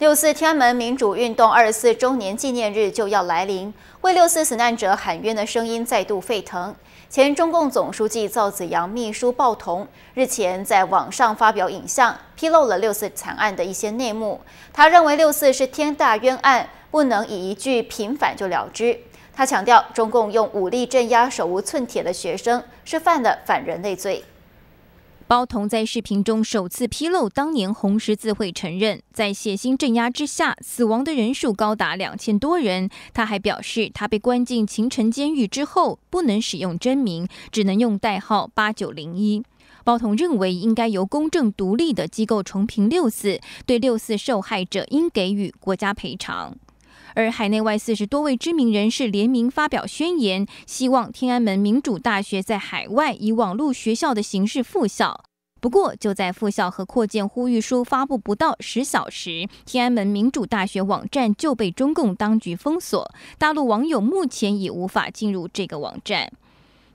六四天安门民主运动二十四周年纪念日就要来临，为六四死难者喊冤的声音再度沸腾。前中共总书记赵紫阳秘书鲍同日前在网上发表影像，披露了六四惨案的一些内幕。他认为六四是天大冤案，不能以一句平反就了之。他强调，中共用武力镇压手无寸铁的学生，是犯了反人类罪。包同在视频中首次披露，当年红十字会承认，在血腥镇压之下，死亡的人数高达两千多人。他还表示，他被关进秦城监狱之后，不能使用真名，只能用代号“八九零一”。包同认为，应该由公正独立的机构重评六四，对六四受害者应给予国家赔偿。而海内外四十多位知名人士联名发表宣言，希望天安门民主大学在海外以网络学校的形式复校。不过，就在复校和扩建呼吁书发布不到十小时，天安门民主大学网站就被中共当局封锁，大陆网友目前已无法进入这个网站。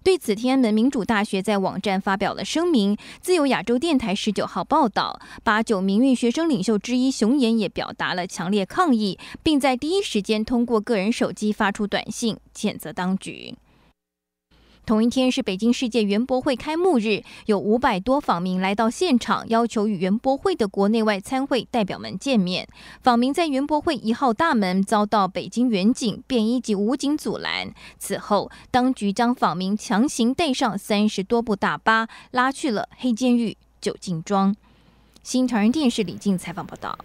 对此，天安门民主大学在网站发表了声明。自由亚洲电台十九号报道，八九民运学生领袖之一熊岩也表达了强烈抗议，并在第一时间通过个人手机发出短信谴责当局。同一天是北京世界园博会开幕日，有五百多访民来到现场，要求与园博会的国内外参会代表们见面。访民在园博会一号大门遭到北京远警、便衣及武警阻拦。此后，当局将访民强行带上三十多部大巴，拉去了黑监狱酒精庄。新唐人电视李静采访报道。